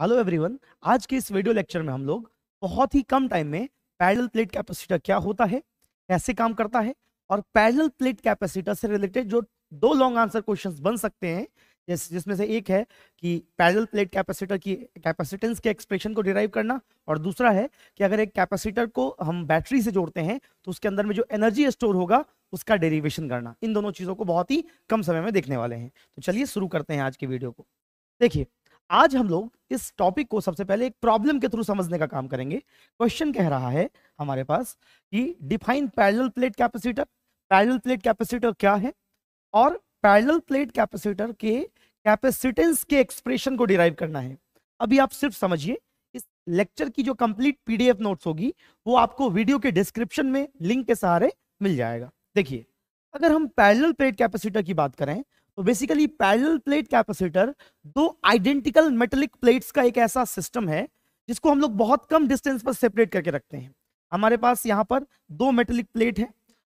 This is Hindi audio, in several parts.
हेलो एवरीवन आज के इस वीडियो लेक्चर में हम लोग बहुत ही कम टाइम में पैरेलल प्लेट कैपेसिटर क्या होता है कैसे काम करता है और पैरेलल प्लेट कैपेसिटर से रिलेटेड जो दो लॉन्ग आंसर क्वेश्चंस बन सकते हैं जिस जिसमें से एक है कि पैरेलल प्लेट कैपेसिटर की कैपेसिटेंस के एक्सप्रेशन को डिराइव करना और दूसरा है कि अगर एक कैपेसिटर को हम बैटरी से जोड़ते हैं तो उसके अंदर में जो एनर्जी स्टोर होगा उसका डेरिवेशन करना इन दोनों चीज़ों को बहुत ही कम समय में देखने वाले हैं तो चलिए शुरू करते हैं आज की वीडियो को देखिए आज हम लोग इस टॉपिक को सबसे पहले एक प्रॉब्लम के थ्रू समझने का काम करेंगे क्वेश्चन कह रहा है हमारे पास कि define parallel plate capacitor parallel plate capacitor क्या है और पैरेलल प्लेट कैपेसिटर के कैपेसिटेंस के एक्सप्रेशन को डिराइव करना है अभी आप सिर्फ समझिए इस लेक्चर की जो कंप्लीट पीडीएफ नोट्स होगी वो आपको वीडियो के डिस्क्रिप्शन में लिंक के सहारे मिल जाएगा देखिए अगर हम पैरेलल प्लेट कैपेसिटर की बात करें तो बेसिकली पैरेलल प्लेट कैपेसिटर दो आइडेंटिकल मेटलिक प्लेट्स का एक ऐसा सिस्टम है जिसको हम लोग बहुत कम डिस्टेंस पर सेपरेट करके रखते हैं हमारे पास यहाँ पर दो मेटलिक प्लेट है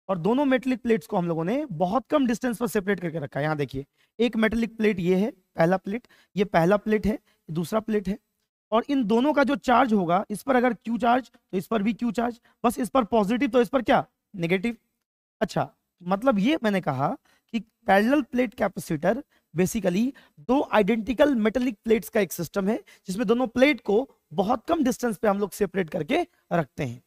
और दोनों मेटलिक प्लेट्स को हम लोगों ने बहुत कम डिस्टेंस पर सेपरेट करके रखा है यहाँ देखिए एक मेटलिक प्लेट ये है पहला प्लेट ये पहला प्लेट है दूसरा प्लेट है और इन दोनों का जो चार्ज होगा इस पर अगर क्यू चार्ज तो इस पर भी क्यू चार्ज बस इस पर पॉजिटिव तो इस पर क्या नेगेटिव अच्छा मतलब ये मैंने कहा कि पैरेलल प्लेट कैपेसिटर बेसिकली दो आइडेंटिकल मेटलिक प्लेट्स का एक सिस्टम है जिसमें दोनों प्लेट को बहुत कम डिस्टेंस पे हम लोग सेपरेट करके रखते हैं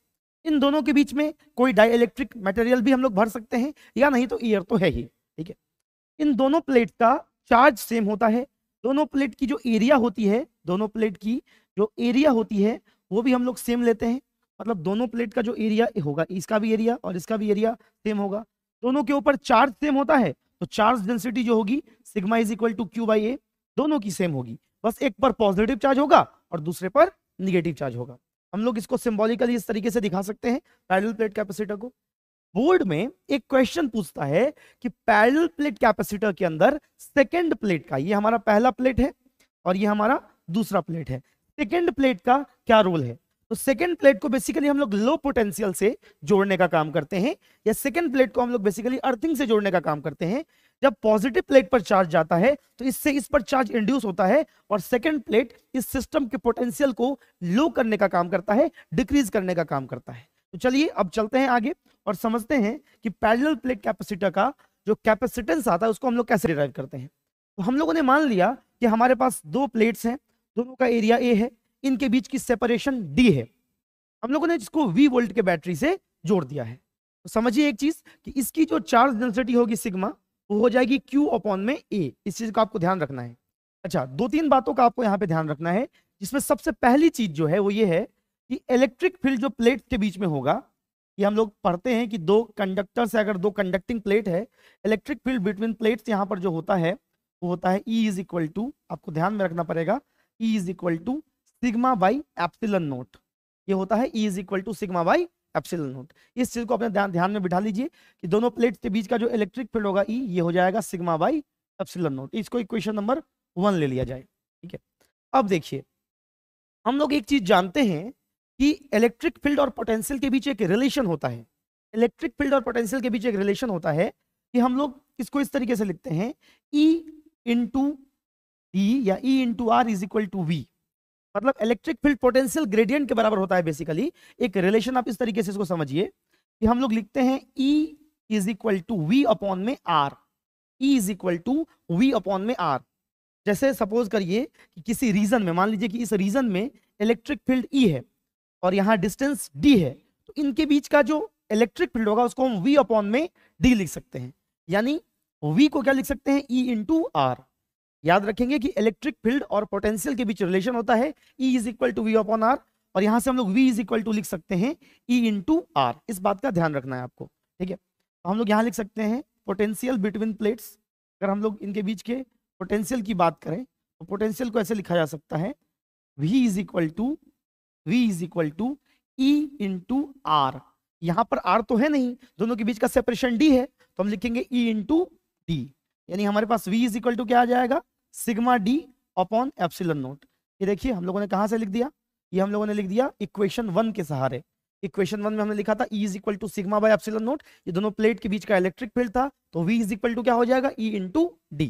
इन दोनों के बीच में कोई डाइलेक्ट्रिक मटेरियल भी हम लोग भर सकते हैं या नहीं तो ईयर तो है ही ठीक है इन दोनों प्लेट का चार्ज सेम होता है दोनों प्लेट की जो एरिया होती है दोनों प्लेट की जो एरिया होती है वो भी हम लोग सेम लेते हैं मतलब दोनों प्लेट का जो एरिया होगा इसका भी एरिया और इसका भी एरिया सेम होगा दोनों के ऊपर चार्ज सेम होता है तो चार्ज डेंसिटी जो होगी sigma is equal to Q by A दोनों की सेम होगी बस एक पर पॉजिटिव चार्ज होगा और दूसरे पर निगेटिव चार्ज होगा हम लोग इसको सिम्बोलिकली इस तरीके से दिखा सकते हैं पैरल प्लेट कैपेसिटर को बोर्ड में एक क्वेश्चन पूछता है कि पैरल प्लेट कैपेसिटर के अंदर सेकेंड प्लेट का ये हमारा पहला प्लेट है और ये हमारा दूसरा प्लेट है सेकेंड प्लेट का क्या रोल है तो सेकेंड प्लेट को बेसिकली हम लोग लो पोटेंशियल से जोड़ने का काम करते हैं या सेकेंड प्लेट को हम लोग बेसिकली अर्थिंग से जोड़ने का काम करते हैं जब पॉजिटिव प्लेट पर चार्ज जाता है तो इससे इस पर चार्ज इंड्यूस होता है और सेकेंड प्लेट इस सिस्टम के पोटेंशियल को लो करने का काम करता है डिक्रीज करने का काम करता है तो चलिए अब चलते हैं आगे और समझते हैं कि पैरेलल प्लेट कैपेसिटर का जो कैपेसिटेंस आता है उसको हम लोग कैसे डिराइव करते हैं तो हम लोगों ने मान लिया कि हमारे पास दो प्लेट्स हैं दोनों का एरिया ए है इनके बीच की सेपरेशन डी है हम लोगों ने इसको वी वोल्ट के बैटरी से जोड़ दिया है तो समझिए एक चीज कि इसकी जो चार्ज डेंसिटी होगी सिग्मा वो हो जाएगी क्यू अपॉन में ए इस चीज का आपको ध्यान रखना है अच्छा दो तीन बातों का आपको यहाँ पे ध्यान रखना है जिसमें सबसे पहली चीज जो है वो ये है कि इलेक्ट्रिक फील्ड जो प्लेट के बीच में होगा ये हम लोग पढ़ते हैं कि दो कंडक्टर से अगर दो कंडक्टिंग प्लेट है इलेक्ट्रिक फील्ड बिटवीन प्लेट्स यहाँ पर जो होता है वो होता है ई इज इक्वल टू आपको ध्यान में रखना पड़ेगा E is equal to sigma by epsilon naught ये होता है E is equal to sigma by epsilon naught इस चीज को अपने ध्यान में बिठा लीजिए कि दोनों प्लेट के बीच का जो इलेक्ट्रिक फील्ड होगा ई e, ये हो जाएगा सिग्मा बाई एप्सिलन नोट इसको इक्वेशन नंबर वन ले लिया जाए ठीक है अब देखिए हम लोग एक चीज जानते हैं कि इलेक्ट्रिक फील्ड और पोटेंशियल के बीच एक रिलेशन होता है इलेक्ट्रिक फील्ड और पोटेंशियल के बीच एक रिलेशन होता है कि हम लोग इसको इस तरीके से लिखते हैं ई इंटू डी या E into R is equal to V मतलब इलेक्ट्रिक फील्ड पोटेंशियल ग्रेडियंट के बराबर होता है बेसिकली एक रिलेशन आप इस तरीके से इसको समझिए कि हम लोग लिखते हैं E is equal to V upon में R E is equal to V upon में आर जैसे सपोज करिए कि किसी रीजन में मान लीजिए कि इस रीजन में इलेक्ट्रिक फील्ड ई है और यहाँ डिस्टेंस डी है तो इनके बीच का जो इलेक्ट्रिक फील्ड होगा उसको हम वी अपॉन में डी लिख सकते हैं यानी वी को क्या लिख सकते हैं ई इंटू आर याद रखेंगे कि इलेक्ट्रिक फील्ड और पोटेंशियल के बीच रिलेशन होता है E is equal to V upon R और यहां से हम लोग वी इज इक्वल टू लिख सकते हैं ई टू आर इस बात का ध्यान रखना है आपको ठीक है तो हम लोग यहाँ लिख सकते हैं पोटेंशियल बिटवीन प्लेट्स अगर हम लोग इनके बीच के पोटेंशियल की बात करें तो पोटेंशियल को ऐसे लिखा जा सकता है V is equal to V is equal to E into R यहाँ पर आर तो है नहीं दोनों के बीच का सेपरेशन डी है तो हम लिखेंगे ई इंटू डी यानी हमारे पास वी इज इक्वल टू क्या आ जाएगा sigma D upon epsilon naught ये देखिए हम लोगों ने कहा से लिख दिया ये हम लोगों ने लिख दिया इक्वेशन वन के सहारे इक्वेशन वन में हमने लिखा था E is equal to sigma by epsilon naught ये दोनों प्लेट के बीच का इलेक्ट्रिक फील्ड था तो वी इज इक्वल टू क्या हो जाएगा ई इन टू डी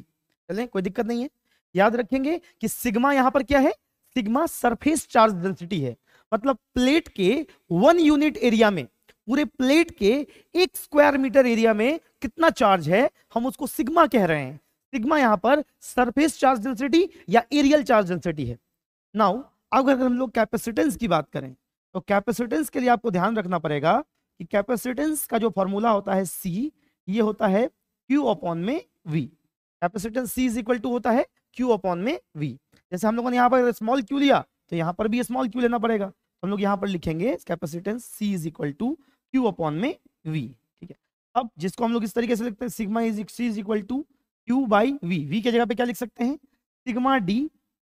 चले कोई दिक्कत नहीं है याद रखेंगे कि सिग्मा यहाँ पर क्या है सिग्मा सरफेस चार्ज डेंसिटी है मतलब प्लेट के वन यूनिट एरिया में पूरे प्लेट के एक स्क्वायर मीटर एरिया में कितना चार्ज है हम उसको सिग्मा कह रहे हैं सिग्मा यहां पर सरफेस चार्ज डेंसिटी या एरियल चार्ज डेंसिटी है नाउ अगर हम लोग कैपेसिटेंस की बात करें तो कैपेसिटेंस के लिए आपको ध्यान रखना पड़ेगा कि कैपेसिटेंस का जो फॉर्मूला होता है सी ये होता है क्यू अपॉन में V capacitance C is equal to होता है क्यू अपॉन में वी जैसे हम लोगों ने यहाँ पर स्मॉल क्यू लिया तो यहाँ पर भी स्मॉल क्यू लेना पड़ेगा हम लोग यहाँ पर लिखेंगे capacitance C is equal to Q upon में वी अब जिसको हम लोग इस तरीके से लिखते हैं sigma is is equal to Q by V V की जगह पे क्या लिख सकते हैं sigma D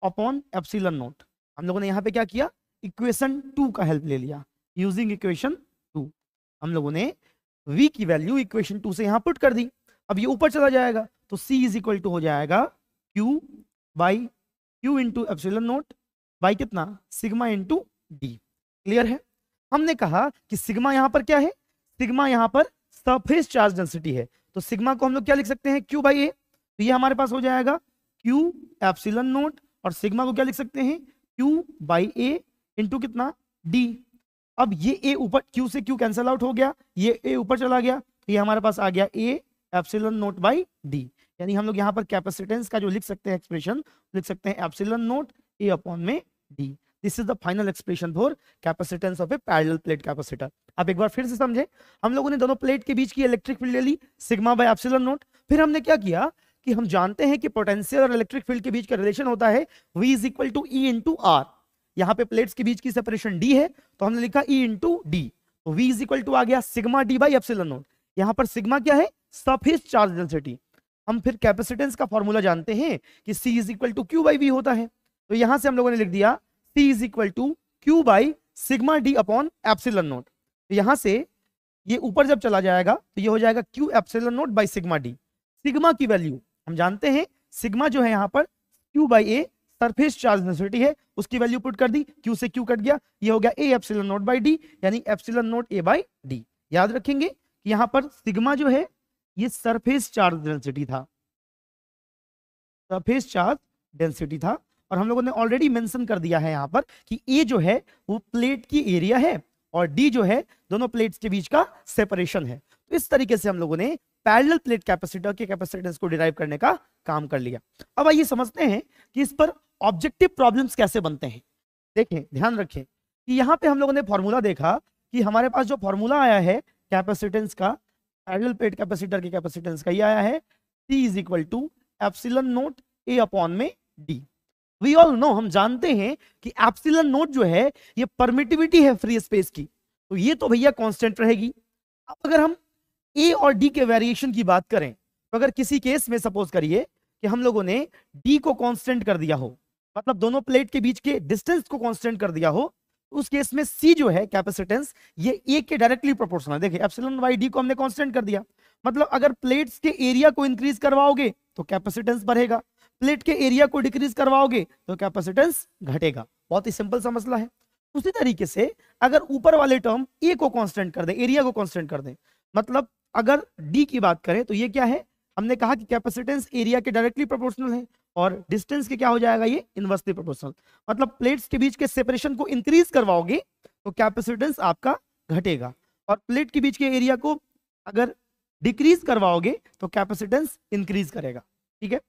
upon epsilon naught हम लोगों ने यहाँ पे क्या किया इक्वेशन टू का हेल्प ले लिया यूजिंग इक्वेशन टू हम लोगों ने वी की वैल्यू इक्वेशन टू से यहाँ पुट कर दी अब ये ऊपर चला जाएगा तो सी इज इक्वल टू हो जाएगा Q by Q into epsilon naught by कितना सिग्मा इंटू डी क्लियर है हमने कहा कि सिग्मा यहाँ पर क्या है सिग्मा यहाँ पर सरफेस चार्ज डेंसिटी है तो सिग्मा को हम लोग क्या लिख सकते हैं क्यू बाई ए तो ये हमारे पास हो जाएगा क्यू एप्सिलन नोट और सिग्मा को क्या लिख सकते हैं क्यू बाई ए इंटू कितना डी अब ये ए ऊपर क्यू से क्यू कैंसल आउट हो गया ये ए ऊपर चला गया तो ये हमारे पास आ गया A epsilon naught by D यानी हम लोग यहाँ पर कैपेसिटेंस का जो लिख सकते हैं एक्सप्रेशन लिख सकते हैं एप्सिलन नोट ए अपॉन में D this is the final expression for capacitance of a parallel plate capacitor आप एक बार फिर से समझे हम लोगों ने दोनों प्लेट के बीच की इलेक्ट्रिक फील्ड ले ली सिग्मा बाय एप्सिलॉन नोट फिर हमने क्या किया कि हम जानते हैं कि पोटेंशियल और इलेक्ट्रिक फील्ड के बीच का रिलेशन होता है v is equal to E into R यहाँ पे प्लेट्स के बीच की सेपरेशन d है तो हमने लिखा e इंटू डी तो v इज इक्वल टू आ गया sigma d by epsilon naught यहाँ पर सिग्मा क्या है सफेद चार्ज डेंसिटी हम फिर कैपेसिटेंस का फॉर्मूला जानते हैं कि c is equal to Q by V होता है तो यहां से हम लोगों ने लिख दिया C is equal to Q by sigma D upon epsilon naught यहां से ये ऊपर जब चला जाएगा तो ये हो जाएगा Q epsilon naught by sigma D sigma की वैल्यू हम जानते हैं सिग्मा जो है यहाँ पर Q by A surface charge density है उसकी वैल्यू पुट कर दी क्यू से क्यू कट गया ये हो गया A epsilon naught by D यानी epsilon naught A by D याद रखेंगे कि यहाँ पर सिग्मा जो है ये सरफेस चार्ज डेंसिटी था सरफेस चार्ज डेंसिटी था और हम लोगों ने ऑलरेडी मेंशन कर दिया है यहाँ पर कि ए e जो है वो प्लेट की एरिया है और डी जो है दोनों प्लेट्स के बीच का सेपरेशन है तो इस तरीके से हम लोगों ने पैरेलल प्लेट कैपेसिटर के कैपेसिटेंस को डिराइव करने का काम कर लिया अब आइए समझते हैं कि इस पर ऑब्जेक्टिव प्रॉब्लम्स कैसे बनते हैं देखें ध्यान रखें कि यहाँ पे हम लोगों ने फॉर्मूला देखा कि हमारे पास जो फॉर्मूला आया है कैपेसिटेंस का पैरेलल प्लेट कैपेसिटर के कैपेसिटेंस का ये आया है T is equal to epsilon naught A upon में डी वी ऑल नो हम जानते हैं कि एप्सिलन नोट जो है ये परमिटिविटी है फ्री स्पेस की तो ये तो भैया कांस्टेंट रहेगी अब अगर हम ए और डी के वेरिएशन की बात करें तो अगर किसी केस में सपोज करिए कि हम लोगों ने डी को कांस्टेंट कर दिया हो मतलब दोनों प्लेट के बीच के डिस्टेंस को कांस्टेंट कर दिया हो तो उस केस में सी जो है कैपेसिटेंस ये ए के डायरेक्टली प्रोपोर्शनल है देखिए एप्सिलॉन बाई डी को हमने कॉन्स्टेंट कर दिया मतलब अगर प्लेट्स के एरिया को इंक्रीज करवाओगे तो कैपेसिटेंस बढ़ेगा प्लेट के एरिया को डिक्रीज करवाओगे तो कैपेसिटेंस घटेगा बहुत ही सिंपल सा मसला है उसी तरीके से अगर ऊपर वाले टर्म ए को कांस्टेंट कर दे एरिया को कांस्टेंट कर दे मतलब अगर डी की बात करें तो ये क्या है हमने कहा कि कैपेसिटेंस एरिया के डायरेक्टली प्रोपोर्शनल है और डिस्टेंस के क्या हो जाएगा ये इनवर्सली प्रोपोर्शनल मतलब प्लेट्स के बीच के सेपरेशन को इंक्रीज करवाओगे तो कैपेसिटेंस आपका घटेगा और प्लेट के बीच के एरिया को अगर डिक्रीज करवाओगे तो कैपेसिटेंस इंक्रीज करेगा ठीक है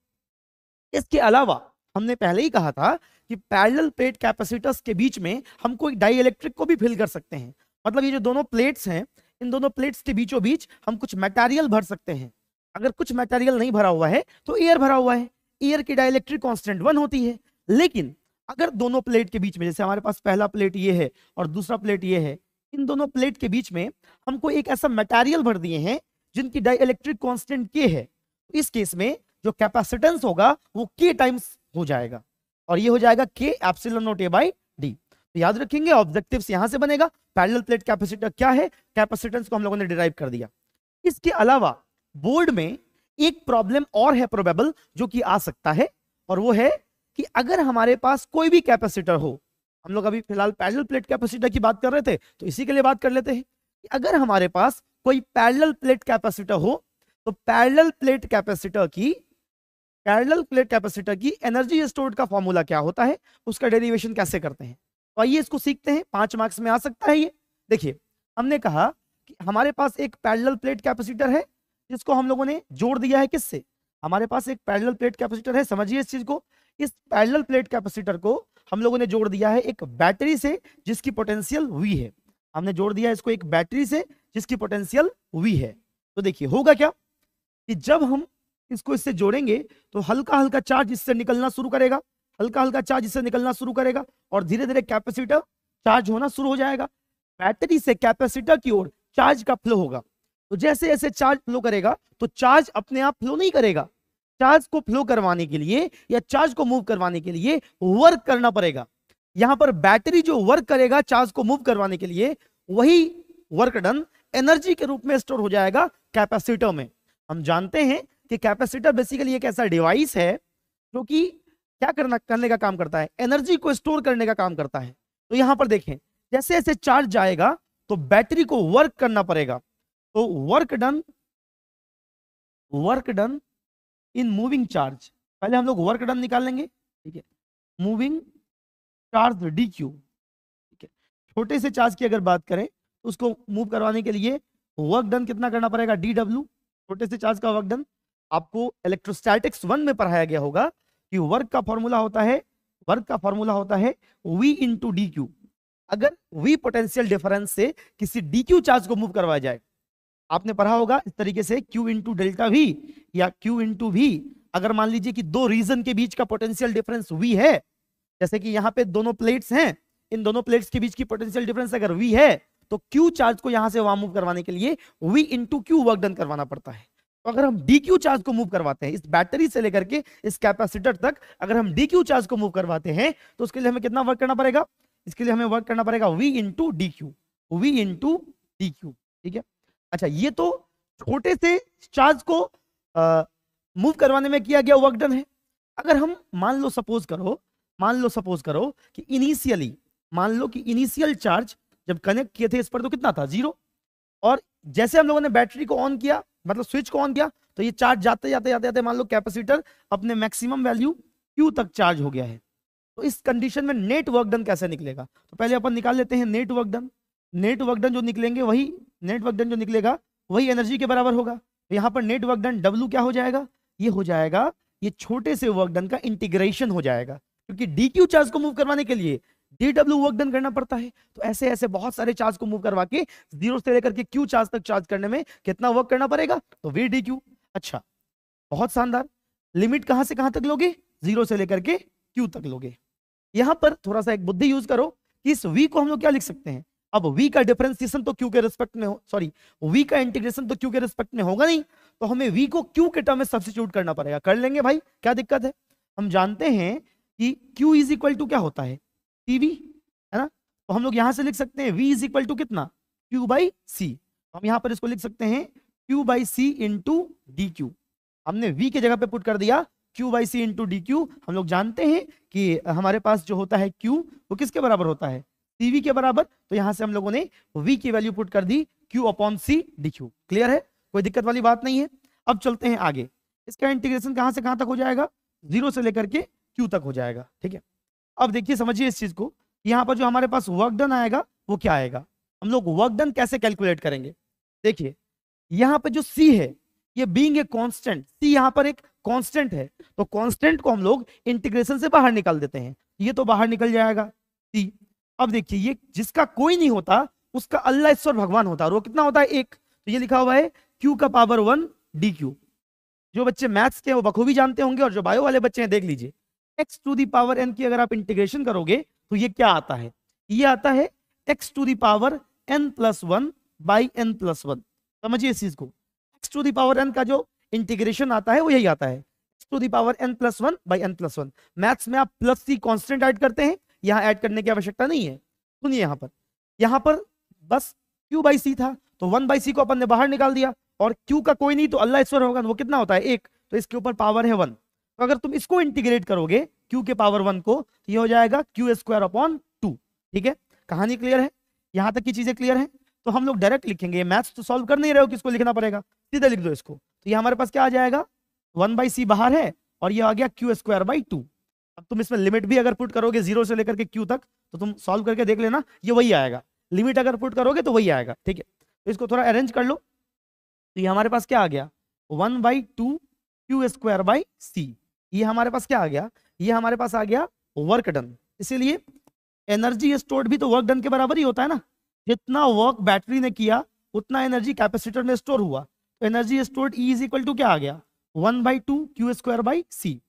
इसके अलावा हमने पहले ही कहा था कि पैरेलल प्लेट कैपेसिटर्स के बीच में हम कोई डाइइलेक्ट्रिक को भी फिल कर सकते हैं मतलब ये जो दोनों प्लेट्स हैं इन दोनों प्लेट्स के बीचों बीच हम कुछ मटेरियल भर सकते हैं अगर कुछ मटेरियल नहीं भरा हुआ है तो एयर भरा हुआ है एयर की डाइलेक्ट्रिक कॉन्स्टेंट वन होती है लेकिन अगर दोनों प्लेट के बीच में जैसे हमारे पास पहला प्लेट ये है और दूसरा प्लेट ये है इन दोनों प्लेट के बीच में हमको एक ऐसा मटेरियल भर दिए हैं जिनकी डाइलेक्ट्रिक कॉन्स्टेंट के है तो इस केस में जो कैपेसिटेंस होगा वो के टाइम्स हो जाएगा और ये हो जाएगा K epsilon naught A by D तो याद रखेंगे ऑब्जेक्टिव यहां से बनेगा पैरेलल प्लेट कैपेसिटर क्या है कैपेसिटेंस को हम लोगों ने डिराइव कर दिया इसके अलावा बोर्ड में एक प्रॉब्लम और है प्रोबेबल जो कि आ सकता है और वो है कि अगर हमारे पास कोई भी कैपेसिटर हो हम लोग अभी फिलहाल पैरेलल प्लेट कैपेसिटर की बात कर रहे थे तो इसी के लिए बात कर लेते हैं कि अगर हमारे पास कोई पैरेलल प्लेट कैपेसिटर हो तो पैरेलल प्लेट कैपेसिटर की पैरेलल प्लेट कैपेसिटर की एनर्जी स्टोर्ड का फॉर्मूला क्या होता है उसका डेरिवेशन कैसे करते हैं तो आइए इसको सीखते हैं पांच मार्क्स में आ सकता है ये देखिए हमने कहा कि हमारे पास एक पैरेलल प्लेट कैपेसिटर है जिसको हम लोगों ने जोड़ दिया है किससे हमारे पास एक पैरेलल प्लेट कैपेसिटर है समझिए इस चीज को इस पैरेलल प्लेट कैपेसिटर को हम लोगों ने जोड़ दिया है एक बैटरी से जिसकी पोटेंशियल हुई है हमने जोड़ दिया इसको एक बैटरी से जिसकी पोटेंशियल हुई है तो देखिए होगा क्या कि जब हम इसको इससे जोड़ेंगे तो हल्का हल्का चार्ज इससे निकलना शुरू करेगा हल्का हल्का चार्ज इससे निकलना शुरू करेगा और धीरे धीरे कैपेसिटर चार्ज होना शुरू हो जाएगा बैटरी से कैपेसिटर की ओर चार्ज का फ्लो होगा तो जैसे जैसे चार्ज फ्लो करेगा तो चार्ज अपने आप फ्लो नहीं करेगा चार्ज को फ्लो करवाने के लिए या चार्ज को मूव करवाने के लिए वर्क करना पड़ेगा यहां पर बैटरी जो वर्क करेगा चार्ज को मूव करवाने के लिए वही वर्क डन एनर्जी के रूप में स्टोर हो जाएगा कैपेसिटर में हम जानते हैं कि कैपेसिटर बेसिकली एक ऐसा डिवाइस है जो कि क्या करना करने का काम करता है एनर्जी को स्टोर करने का काम करता है तो यहां पर देखें जैसे जैसे चार्ज जाएगा तो बैटरी को वर्क करना पड़ेगा तो work done work done in moving charge पहले हम लोग वर्क डन निकाल लेंगे ठीक है मूविंग चार्ज डी क्यू ठीक है छोटे से चार्ज की अगर बात करें तो उसको मूव करवाने के लिए वर्क डन कितना करना पड़ेगा डी डब्ल्यू छोटे से चार्ज का वर्क डन आपको इलेक्ट्रोस्टैटिक्स वन में पढ़ाया गया होगा कि वर्क का फॉर्मूला होता है वर्क का फॉर्मूला होता है वी इंटू डी अगर वी पोटेंशियल डिफरेंस से किसी डी चार्ज को मूव करवाया जाए आपने पढ़ा होगा इस तरीके से क्यू इंटू डेल्टा वी या क्यू इंटू वी अगर मान लीजिए कि दो रीजन के बीच का पोटेंशियल डिफरेंस वी है जैसे कि यहां पे दोनों प्लेट्स हैं इन दोनों प्लेट्स के बीच की पोटेंशियल डिफरेंस अगर वी है तो क्यू चार्ज को यहां से वहां मूव करवाने के लिए V into Q work done करवाना पड़ता है तो अगर हम डी क्यू चार्ज को मूव करवाते हैं इस बैटरी से लेकर के इस कैपेसिटर तक अगर हम डी क्यू चार्ज को मूव करवाते हैं तो उसके लिए हमें कितना वर्क करना पड़ेगा इसके लिए हमें वर्क करना पड़ेगा V into D Q V into D Q ठीक है अच्छा ये तो छोटे से चार्ज को मूव करवाने में किया गया वर्क डन है अगर हम मान लो सपोज करो मान लो सपोज करो कि इनिशियली मान लो कि इनिशियल चार्ज जब कनेक्ट किए थे इस पर तो कितना था जीरो और जैसे हम लोगों ने बैटरी को ऑन किया मतलब स्विच को ऑन किया तो ये चार्ज जाते जाते जाते जाते मान लो कैपेसिटर अपने मैक्सिमम वैल्यू क्यू तक चार्ज हो गया है तो इस कंडीशन में नेट वर्क डन कैसे निकलेगा तो पहले अपन निकाल लेते हैं net work done net work done जो निकलेंगे वही नेट वर्क डन जो निकलेगा वही एनर्जी के बराबर होगा तो यहाँ पर नेट वर्क डन डब्ल्यू क्या हो जाएगा ये हो जाएगा ये छोटे से वर्क डन का इंटीग्रेशन हो जाएगा क्योंकि डी क्यू चार्ज को मूव करवाने के लिए डीडब्ल्यू वर्क डन करना पड़ता है तो ऐसे ऐसे बहुत सारे चार्ज को मूव करवा के जीरो से लेकर के क्यू चार्ज तक चार्ज करने में कितना वर्क करना पड़ेगा तो वी डी क्यू अच्छा बहुत शानदार लिमिट कहां से कहां तक लोगे जीरो से लेकर के क्यू तक लोगे यहां पर थोड़ा सा एक बुद्धि यूज करो कि इस वी को हम लोग क्या लिख सकते हैं अब वी का डिफरेंसिएशन तो क्यू के रिस्पेक्ट में हो सॉरी वी का इंटीग्रेशन तो क्यू के रिस्पेक्ट में होगा नहीं तो हमें वी को क्यू के टर्म में सब्सिट्यूट करना पड़ेगा कर लेंगे भाई क्या दिक्कत है हम जानते हैं कि क्यू इज इक्वल टू क्या होता है टीवी है ना तो हम लोग यहां से लिख सकते हैं वी इज इक्वल टू कितना क्यू बाई सी हम यहाँ पर इसको लिख सकते हैं Q by C into D Q हमने वी के जगह पे पुट कर दिया Q by C into D Q हम लोग जानते हैं कि हमारे पास जो होता है क्यू वो किसके बराबर होता है सीवी के बराबर तो यहां से हम लोगों ने वी की वैल्यू पुट कर दी Q upon C D Q clear है कोई दिक्कत वाली बात नहीं है अब चलते हैं आगे इसका इंटीग्रेशन कहां से कहां तक हो जाएगा जीरो से लेकर के क्यू तक हो जाएगा ठीक है अब देखिए समझिए इस चीज को यहाँ पर जो हमारे पास वर्क डन आएगा वो क्या आएगा हम लोग वर्क डन कैसे कैलकुलेट करेंगे देखिए यहाँ पर जो सी है ये बींग ए कॉन्स्टेंट सी यहाँ पर एक कॉन्स्टेंट है तो कॉन्स्टेंट को हम लोग इंटीग्रेशन से बाहर निकाल देते हैं ये तो बाहर निकल जाएगा सी अब देखिए ये जिसका कोई नहीं होता उसका अल्लाह ईश्वर भगवान होता है वो कितना होता है एक तो ये लिखा हुआ है क्यू का पावर वन डी क्यू जो बच्चे मैथ्स के हैं वो बखूबी जानते होंगे और जो बायो वाले बच्चे हैं देख लीजिए एक्स टू दावर एन की अगर आप इंटीग्रेशन करोगे तो ये क्या आता है ये आता है X to the power N plus one by N plus one समझिए इस चीज को एक्स टू दावर एन का जो इंटीग्रेशन आता है वो यही आता है X to the power N plus one by N plus one maths में आप प्लस सी कॉन्स्टेंट ऐड करते हैं यहाँ ऐड करने की आवश्यकता नहीं है सुनिए यहाँ पर यहाँ पर बस क्यू बाई सी था तो वन बाई सी को अपन ने बाहर निकाल दिया और क्यू का कोई नहीं तो अल्लाह ईश्वर होगा वो कितना होता है एक तो इसके ऊपर पावर है वन तो अगर तुम इसको इंटीग्रेट करोगे q के पावर वन को तो ये हो जाएगा क्यू स्क्वायर अपॉन टू ठीक है कहानी क्लियर है यहां तक की चीजें क्लियर है तो हम लोग डायरेक्ट लिखेंगे मैथ्स तो सॉल्व कर नहीं रहे हो किसको लिखना पड़ेगा सीधा लिख दो इसको तो ये हमारे पास क्या आ जाएगा वन बाई सी बाहर है और ये आ गया क्यू स्क्वायर बाई टू अब तुम इसमें लिमिट भी अगर पुट करोगे जीरो से लेकर के क्यू तक तो तुम सॉल्व करके देख लेना ये वही आएगा लिमिट अगर पुट करोगे तो वही आएगा ठीक है तो इसको थोड़ा अरेंज कर लो तो ये हमारे पास क्या आ गया one by two Q square by C ये हमारे पास क्या आ गया ये हमारे पास आ गया वर्क डन इसीलिए एनर्जी स्टोर्ड भी तो वर्क डन के बराबर ही होता है ना जितना वर्क बैटरी ने किया उतना एनर्जी कैपेसिटर में स्टोर हुआ energy stored E is equal to क्या आ गया one by two Q square by C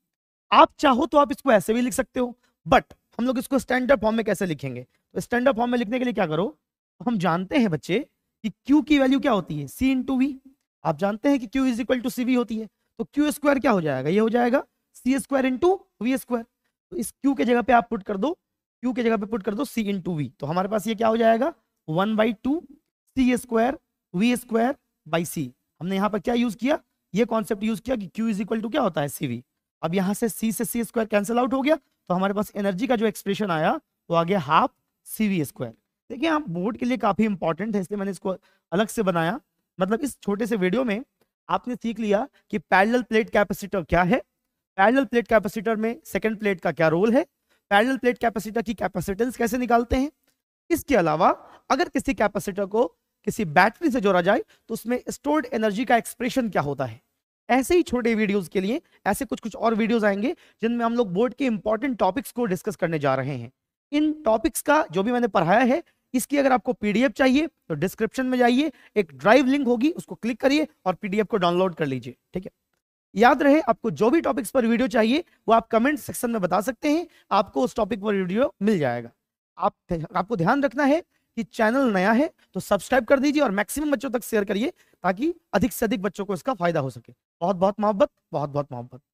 आप चाहो तो आप इसको ऐसे भी लिख सकते हो बट हम लोग इसको स्टैंडर्ड फॉर्म में कैसे लिखेंगे स्टैंडर्ड तो फॉर्म में लिखने के लिए क्या करो हम जानते हैं बच्चे कि Q की वैल्यू क्या होती है सी इंटू वी आप जानते हैं कि Q is equal to C होती है तो क्यू स्क्वायर क्या हो जाएगा ये हो जाएगा C square into V square तो इस क्यू के जगह पे आप पुट कर दो क्यू के जगह पे पुट कर दो सी इंटू वी तो हमारे पास ये क्या हो जाएगा one by two C square V square by C हमने यहाँ पर क्या यूज किया ये कॉन्सेप्ट यूज किया कि क्यू इज इक्वल टू क्या होता है सीवी अब यहाँ से सी से सी स्क्वायर कैंसिल आउट हो गया तो हमारे पास एनर्जी का जो एक्सप्रेशन आया वो आ गया हाफ सी वी स्क्वायर देखिए आप बोर्ड के लिए काफी इंपॉर्टेंट है इसलिए मैंने इसको अलग से बनाया मतलब इस छोटे से वीडियो में आपने सीख लिया कि पैरेलल प्लेट कैपेसिटर क्या है पैरेलल प्लेट कैपेसिटर में सेकेंड प्लेट का क्या रोल है पैरेलल प्लेट कैपेसिटर की कैपेसिटेंस कैसे निकालते हैं इसके अलावा अगर किसी कैपेसिटर को किसी बैटरी से जोड़ा जाए तो उसमें स्टोर्ड एनर्जी का एक्सप्रेशन क्या होता है ऐसे ही छोटे वीडियोस के लिए ऐसे कुछ कुछ और वीडियोस आएंगे जिनमें हम लोग बोर्ड के इंपॉर्टेंट टॉपिक्स को डिस्कस करने जा रहे हैं इन टॉपिक्स का जो भी मैंने पढ़ाया है इसकी अगर आपको पीडीएफ चाहिए तो डिस्क्रिप्शन में जाइए एक ड्राइव लिंक होगी उसको क्लिक करिए और पीडीएफ को डाउनलोड कर लीजिए ठीक है याद रहे आपको जो भी टॉपिक्स पर वीडियो चाहिए वो आप कमेंट सेक्शन में बता सकते हैं आपको उस टॉपिक पर वीडियो मिल जाएगा आप आपको ध्यान रखना है कि चैनल नया है तो सब्सक्राइब कर दीजिए और मैक्सिमम बच्चों तक शेयर करिए ताकि अधिक से अधिक बच्चों को इसका फायदा हो सके बहुत बहुत मोहब्बत बहुत बहुत मोहब्बत